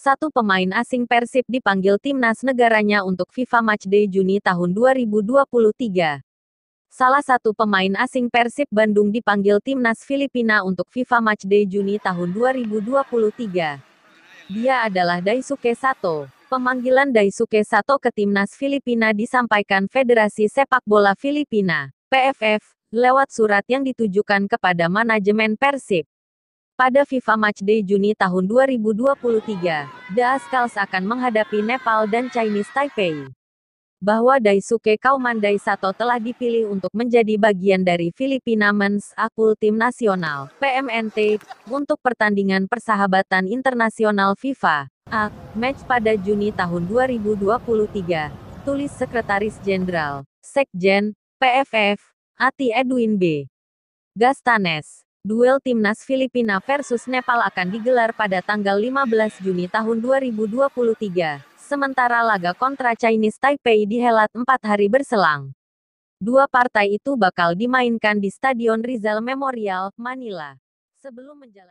satu pemain asing Persib dipanggil timnas negaranya untuk FIFA Matchday Juni tahun 2023. Salah satu pemain asing Persib Bandung dipanggil timnas Filipina untuk FIFA Matchday Juni tahun 2023. Dia adalah Daisuke Sato. Pemanggilan Daisuke Sato ke timnas Filipina disampaikan Federasi Sepak Bola Filipina (PFF) lewat surat yang ditujukan kepada manajemen Persib. Pada FIFA Matchday Juni tahun 2023, The Ascals akan menghadapi Nepal dan Chinese Taipei. Bahwa Daisuke Kaumandai Sato telah dipilih untuk menjadi bagian dari Filipina Men's Akul Tim Nasional, PMNT, untuk pertandingan persahabatan internasional FIFA, A match pada Juni tahun 2023, tulis Sekretaris Jenderal, Sekjen, PFF, Ati Edwin B. Gastanes. Duel Timnas Filipina versus Nepal akan digelar pada tanggal 15 Juni tahun 2023, sementara laga kontra Chinese Taipei dihelat empat hari berselang. Dua partai itu bakal dimainkan di Stadion Rizal Memorial, Manila. Sebelum menjalani